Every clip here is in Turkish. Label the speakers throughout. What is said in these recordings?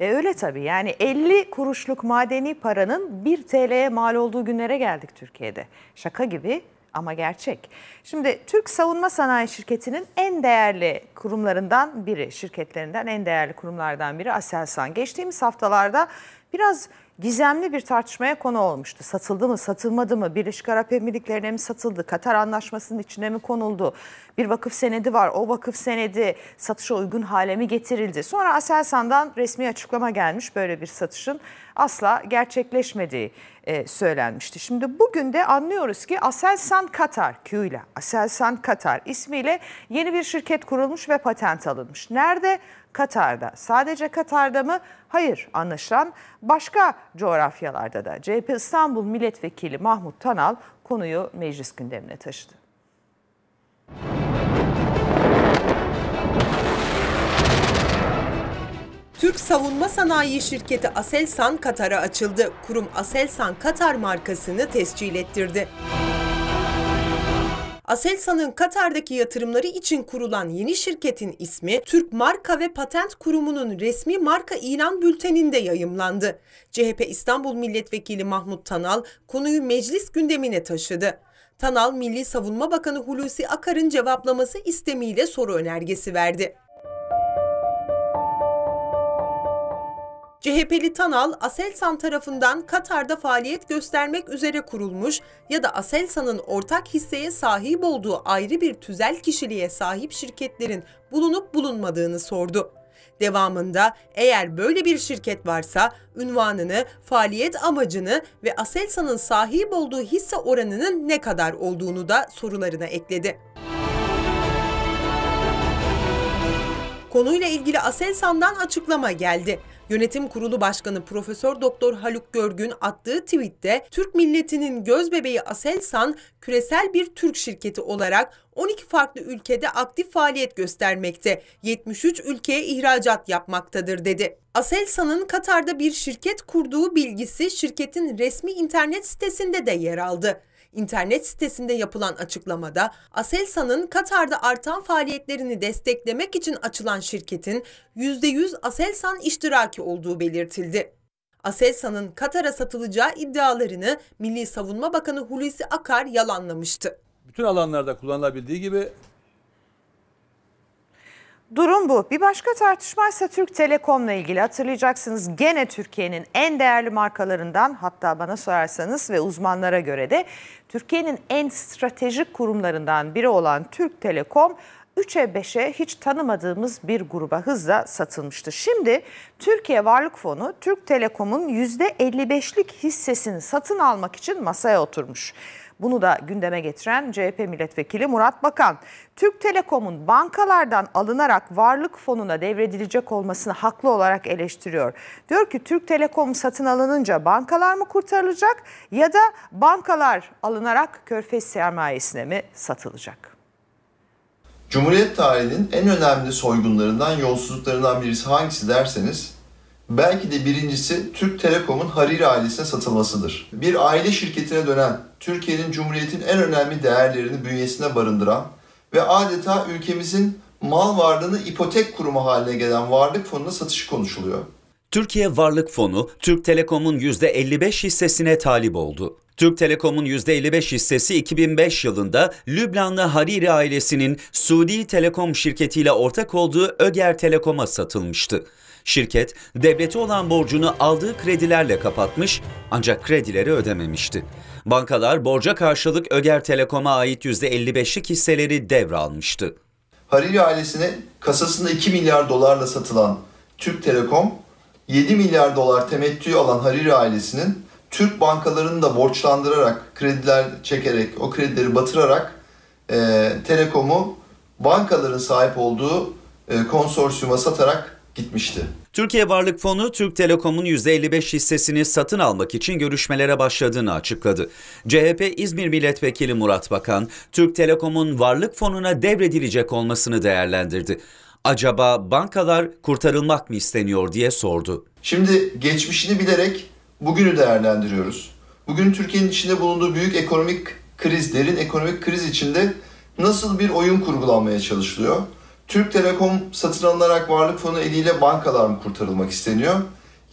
Speaker 1: E öyle tabii yani 50 kuruşluk madeni paranın 1 TL'ye mal olduğu günlere geldik Türkiye'de. Şaka gibi ama gerçek. Şimdi Türk Savunma Sanayi Şirketi'nin en değerli kurumlarından biri, şirketlerinden en değerli kurumlardan biri Aselsan. Geçtiğimiz haftalarda biraz gizemli bir tartışmaya konu olmuştu. Satıldı mı, satılmadı mı? Birleşik Arap Emirlikleri'ne mi satıldı? Katar Anlaşması'nın içine mi konuldu? Bir vakıf senedi var. O vakıf senedi satışa uygun hale mi getirildi? Sonra Aselsan'dan resmi açıklama gelmiş böyle bir satışın asla gerçekleşmediği e, söylenmişti. Şimdi bugün de anlıyoruz ki Aselsan Katar Q ile Aselsan Katar ismiyle yeni bir şirket kurulmuş ve patent alınmış. Nerede? Katar'da. Sadece Katar'da mı? Hayır anlaşılan başka coğrafyalarda da. CHP İstanbul Milletvekili Mahmut Tanal konuyu meclis gündemine taşıdı.
Speaker 2: Türk savunma sanayi şirketi Aselsan Katar'a açıldı. Kurum Aselsan Katar markasını tescil ettirdi. Aselsan'ın Katar'daki yatırımları için kurulan yeni şirketin ismi Türk Marka ve Patent Kurumu'nun resmi marka ilan bülteninde yayımlandı. CHP İstanbul Milletvekili Mahmut Tanal konuyu meclis gündemine taşıdı. Tanal Milli Savunma Bakanı Hulusi Akar'ın cevaplaması istemiyle soru önergesi verdi. CHP'li Tanal, Aselsan tarafından Katar'da faaliyet göstermek üzere kurulmuş ya da Aselsan'ın ortak hisseye sahip olduğu ayrı bir tüzel kişiliğe sahip şirketlerin bulunup bulunmadığını sordu. Devamında eğer böyle bir şirket varsa ünvanını, faaliyet amacını ve Aselsan'ın sahip olduğu hisse oranının ne kadar olduğunu da sorularına ekledi. Konuyla ilgili Aselsan'dan açıklama geldi. Yönetim Kurulu Başkanı Profesör Doktor Haluk Görgün attığı tweette Türk milletinin gözbebeği Aselsan küresel bir Türk şirketi olarak 12 farklı ülkede aktif faaliyet göstermekte, 73 ülkeye ihracat yapmaktadır dedi. Aselsan'ın Katar'da bir şirket kurduğu bilgisi şirketin resmi internet sitesinde de yer aldı. İnternet sitesinde yapılan açıklamada Aselsan'ın Katar'da artan faaliyetlerini desteklemek için açılan şirketin %100 Aselsan iştiraki olduğu belirtildi. Aselsan'ın Katar'a satılacağı iddialarını Milli Savunma Bakanı Hulusi Akar yalanlamıştı. Bütün alanlarda kullanılabildiği gibi
Speaker 1: Durum bu. Bir başka tartışma ise Türk Telekom'la ilgili. Hatırlayacaksınız gene Türkiye'nin en değerli markalarından hatta bana sorarsanız ve uzmanlara göre de Türkiye'nin en stratejik kurumlarından biri olan Türk Telekom 3'e 5'e hiç tanımadığımız bir gruba hızla satılmıştı. Şimdi Türkiye Varlık Fonu Türk Telekom'un %55'lik hissesini satın almak için masaya oturmuş. Bunu da gündeme getiren CHP milletvekili Murat Bakan, Türk Telekom'un bankalardan alınarak varlık fonuna devredilecek olmasını haklı olarak eleştiriyor. Diyor ki Türk Telekom satın alınınca bankalar mı kurtarılacak ya da bankalar alınarak körfez sermayesine mi satılacak?
Speaker 3: Cumhuriyet tarihinin en önemli soygunlarından, yolsuzluklarından birisi hangisi derseniz belki de birincisi Türk Telekom'un Hariri ailesine satılmasıdır. Bir aile şirketine dönen, Türkiye'nin Cumhuriyet'in en önemli değerlerini bünyesine barındıran ve adeta ülkemizin mal varlığını ipotek kurumu haline gelen varlık fonuna satışı konuşuluyor.
Speaker 4: Türkiye Varlık Fonu, Türk Telekom'un %55 hissesine talip oldu. Türk Telekom'un %55 hissesi 2005 yılında Lübnanlı Hariri ailesinin Suudi Telekom şirketiyle ortak olduğu Öger Telekom'a satılmıştı. Şirket devlete olan borcunu aldığı kredilerle kapatmış ancak kredileri ödememişti. Bankalar borca karşılık Öger Telekom'a ait %55'lik hisseleri devralmıştı.
Speaker 3: Hariri ailesine kasasında 2 milyar dolarla satılan Türk Telekom, 7 milyar dolar temettü alan Hariri ailesinin Türk bankalarını da borçlandırarak, krediler çekerek, o kredileri batırarak e, Telekom'u bankaların sahip olduğu e, konsorsiyuma satarak gitmişti.
Speaker 4: Türkiye Varlık Fonu Türk Telekom'un %55 hissesini satın almak için görüşmelere başladığını açıkladı. CHP İzmir Milletvekili Murat Bakan, Türk Telekom'un Varlık Fonu'na devredilecek olmasını değerlendirdi. Acaba bankalar kurtarılmak mı isteniyor diye sordu.
Speaker 3: Şimdi geçmişini bilerek bugünü değerlendiriyoruz. Bugün Türkiye'nin içinde bulunduğu büyük ekonomik kriz, derin ekonomik kriz içinde nasıl bir oyun kurgulanmaya çalışılıyor? Türk Telekom satın alınarak varlık fonu eliyle bankalar mı kurtarılmak isteniyor?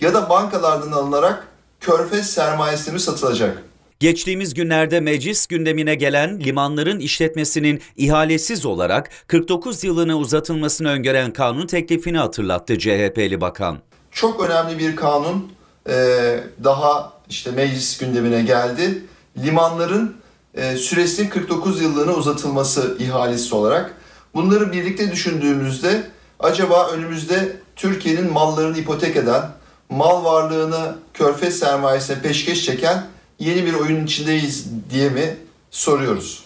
Speaker 3: Ya da bankalardan alınarak körfez sermayesi mi satılacak?
Speaker 4: Geçtiğimiz günlerde meclis gündemine gelen limanların işletmesinin ihalesiz olarak 49 yılını uzatılmasını öngören kanun teklifini hatırlattı CHP'li bakan.
Speaker 3: Çok önemli bir kanun e, daha işte meclis gündemine geldi. Limanların e, süresinin 49 yıllığına uzatılması ihalesiz olarak Bunları birlikte düşündüğümüzde acaba önümüzde Türkiye'nin mallarını ipotek eden, mal varlığını körfez sermayesine peşkeş çeken yeni bir oyunun içindeyiz diye mi soruyoruz?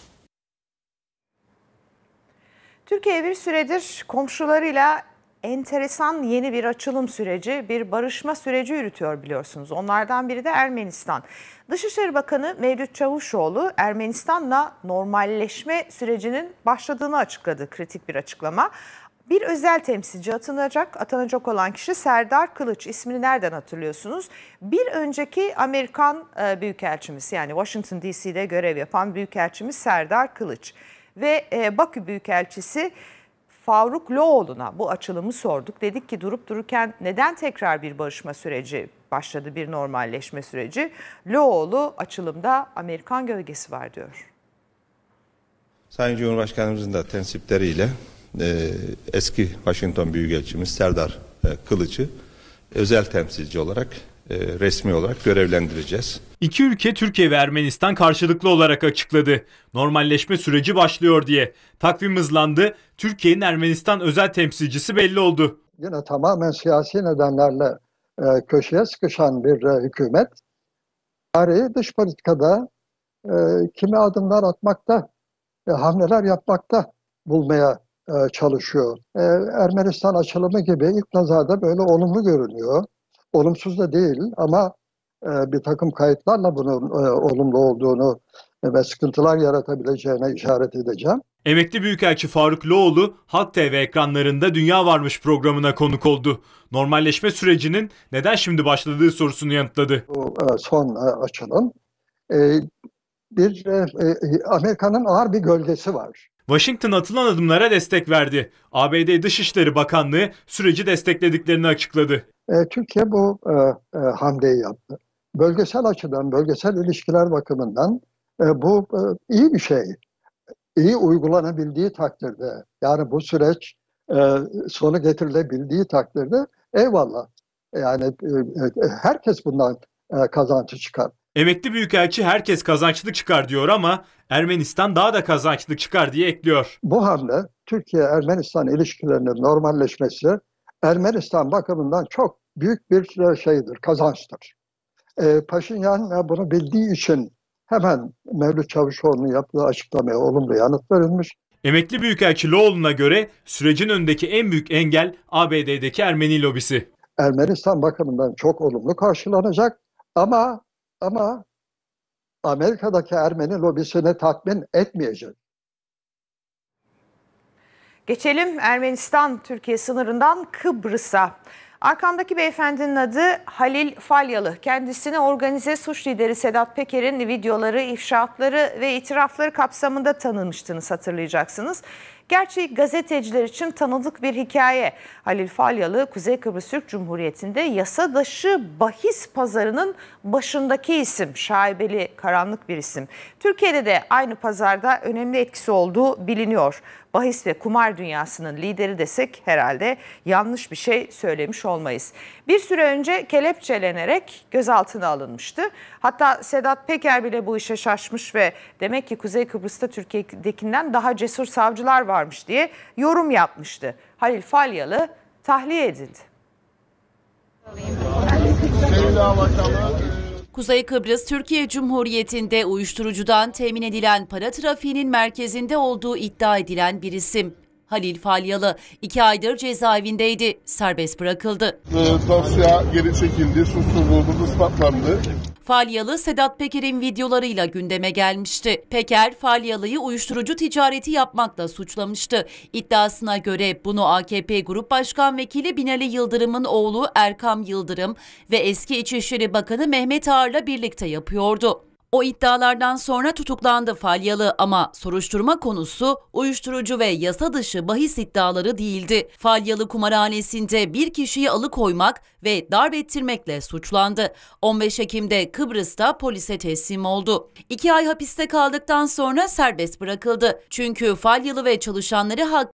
Speaker 1: Türkiye bir süredir komşularıyla enteresan yeni bir açılım süreci, bir barışma süreci yürütüyor biliyorsunuz. Onlardan biri de Ermenistan. Dışişleri Bakanı Mevlüt Çavuşoğlu Ermenistan'la normalleşme sürecinin başladığını açıkladı kritik bir açıklama. Bir özel temsilci atanacak, atanacak olan kişi Serdar Kılıç ismini nereden hatırlıyorsunuz? Bir önceki Amerikan e, Büyükelçimiz yani Washington DC'de görev yapan Büyükelçimiz Serdar Kılıç ve e, Bakü Büyükelçisi Faruk Loğlu'na bu açılımı sorduk. Dedik ki durup dururken neden tekrar bir barışma süreci başladı, bir normalleşme süreci? Loğlu açılımda Amerikan gölgesi var diyor.
Speaker 3: Sayın Cumhurbaşkanımızın da tensipleriyle e, eski Washington Büyükelçimiz Serdar e, Kılıç'ı özel temsilci olarak e, resmi olarak görevlendireceğiz.
Speaker 5: İki ülke Türkiye ve Ermenistan karşılıklı olarak açıkladı. Normalleşme süreci başlıyor diye. Takvim hızlandı. Türkiye'nin Ermenistan özel temsilcisi belli oldu.
Speaker 6: Yine tamamen siyasi nedenlerle e, köşeye sıkışan bir e, hükümet tarihi dış politikada kimi adımlar atmakta, hamleler yapmakta bulmaya çalışıyor. Ermenistan açılımı gibi ilk nazarda böyle olumlu görünüyor olumsuz da değil ama e, bir takım kayıtlarla bunun e, olumlu olduğunu ve sıkıntılar yaratabileceğine işaret edeceğim.
Speaker 5: Emekli Büyükelçi Faruk Loğlu, Halk TV ekranlarında Dünya Varmış programına konuk oldu. Normalleşme sürecinin neden şimdi başladığı sorusunu yanıtladı.
Speaker 6: Bu e, son e, açılım. E, bir Amerika'nın ağır bir gölgesi var.
Speaker 5: Washington atılan adımlara destek verdi. ABD Dışişleri Bakanlığı süreci desteklediklerini açıkladı.
Speaker 6: E, Türkiye bu e, e, hamleyi yaptı. Bölgesel açıdan, bölgesel ilişkiler bakımından e, bu e, iyi bir şey. İyi uygulanabildiği takdirde, yani bu süreç e, sonu getirilebildiği takdirde eyvallah. Yani e, e, e herkes bundan e, kazancı çıkar.
Speaker 5: Emekli büyükelçi herkes kazançlı çıkar diyor ama Ermenistan daha da kazançlı çıkar diye ekliyor.
Speaker 6: Bu hamle Türkiye-Ermenistan ilişkilerinin normalleşmesi Ermenistan bakımından çok büyük bir şeydir, kazançtır. E, Paşinyan bunu bildiği için hemen Mevlüt Çavuşoğlu'nun yaptığı açıklamaya olumlu yanıt verilmiş.
Speaker 5: Emekli Büyükelçi Loğlu'na göre sürecin önündeki en büyük engel ABD'deki Ermeni lobisi.
Speaker 6: Ermenistan bakımından çok olumlu karşılanacak ama ama Amerika'daki Ermeni lobisini tatmin etmeyecek.
Speaker 1: Geçelim Ermenistan-Türkiye sınırından Kıbrıs'a. Arkamdaki beyefendinin adı Halil Falyalı. Kendisini organize suç lideri Sedat Peker'in videoları, ifşaatları ve itirafları kapsamında tanınmıştınız hatırlayacaksınız. Gerçi gazeteciler için tanıdık bir hikaye. Halil Falyalı Kuzey Kıbrıs Türk Cumhuriyeti'nde yasa dışı bahis pazarının başındaki isim. Şaibeli karanlık bir isim. Türkiye'de de aynı pazarda önemli etkisi olduğu biliniyor bahis ve kumar dünyasının lideri desek herhalde yanlış bir şey söylemiş olmayız. Bir süre önce kelepçelenerek gözaltına alınmıştı. Hatta Sedat Peker bile bu işe şaşmış ve demek ki Kuzey Kıbrıs'ta Türkiye'dekinden daha cesur savcılar varmış diye yorum yapmıştı. Halil Falyalı tahliye edildi.
Speaker 2: Kuzey Kıbrıs Türkiye Cumhuriyeti'nde uyuşturucudan temin edilen para trafiğinin merkezinde olduğu iddia edilen bir isim. Halil Falyalı iki aydır cezaevindeydi. Serbest bırakıldı.
Speaker 3: E, dosya geri çekildi, suçluluğumuz ispatlandı.
Speaker 2: Falyalı Sedat Peker'in videolarıyla gündeme gelmişti. Peker, Falyalı'yı uyuşturucu ticareti yapmakla suçlamıştı. İddiasına göre bunu AKP Grup Başkan Vekili Binali Yıldırım'ın oğlu Erkam Yıldırım ve eski İçişleri Bakanı Mehmet Ağar'la birlikte yapıyordu. O iddialardan sonra tutuklandı Falyalı ama soruşturma konusu uyuşturucu ve yasa dışı bahis iddiaları değildi. Falyalı kumarhanesinde bir kişiyi alıkoymak ve darp ettirmekle suçlandı. 15 Ekim'de Kıbrıs'ta polise teslim oldu.
Speaker 5: İki ay hapiste kaldıktan sonra serbest bırakıldı. Çünkü Falyalı ve çalışanları hakkında